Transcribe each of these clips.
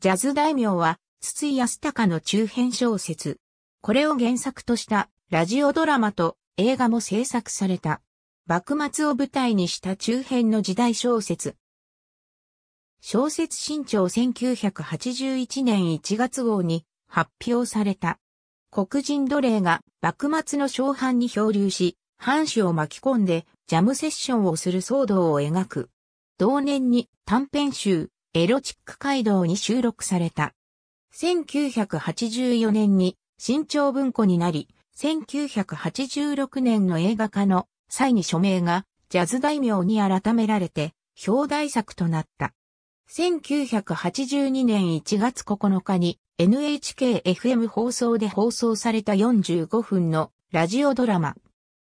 ジャズ大名は、筒井康隆の中編小説。これを原作としたラジオドラマと映画も制作された。幕末を舞台にした中編の時代小説。小説新潮1981年1月号に発表された。黒人奴隷が幕末の小藩に漂流し、藩主を巻き込んでジャムセッションをする騒動を描く。同年に短編集、エロチック街道に収録された。1984年に新潮文庫になり、1986年の映画化の際に署名がジャズ大名に改められて表題作となった。1982年1月9日に NHKFM 放送で放送された45分のラジオドラマ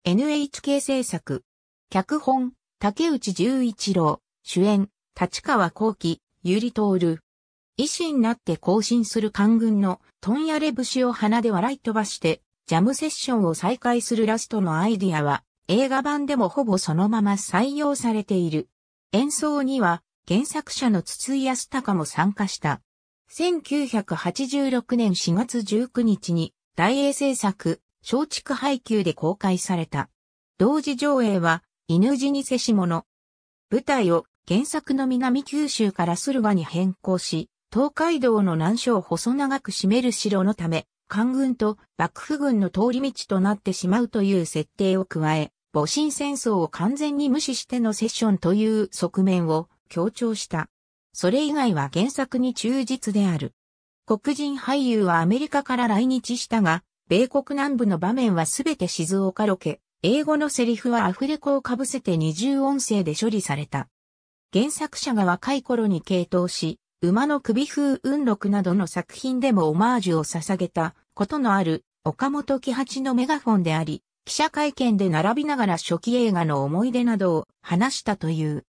NHK 制作脚本竹内十一郎主演立川幸喜ゆりとおる。医師になって更新する官軍のトンヤレ節を鼻で笑い飛ばして、ジャムセッションを再開するラストのアイディアは、映画版でもほぼそのまま採用されている。演奏には、原作者の筒井康隆も参加した。1986年4月19日に、大英制作、松竹配給で公開された。同時上映は、犬死にせし者。舞台を原作の南九州から駿河に変更し、東海道の難所を細長く占める城のため、官軍と幕府軍の通り道となってしまうという設定を加え、戊辰戦争を完全に無視してのセッションという側面を強調した。それ以外は原作に忠実である。黒人俳優はアメリカから来日したが、米国南部の場面はすべて静岡ロケ、英語のセリフはアフレコをかぶせて二重音声で処理された。原作者が若い頃に傾倒し、馬の首風雲録などの作品でもオマージュを捧げたことのある岡本喜八のメガフォンであり、記者会見で並びながら初期映画の思い出などを話したという。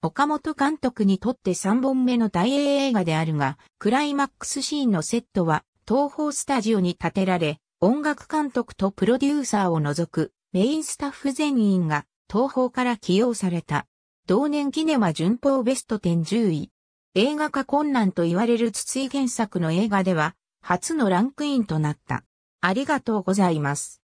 岡本監督にとって3本目の大映映画であるが、クライマックスシーンのセットは東宝スタジオに建てられ、音楽監督とプロデューサーを除くメインスタッフ全員が東宝から起用された。同年キネマ順法ベスト10 10位。映画化困難と言われる筒井原作の映画では、初のランクインとなった。ありがとうございます。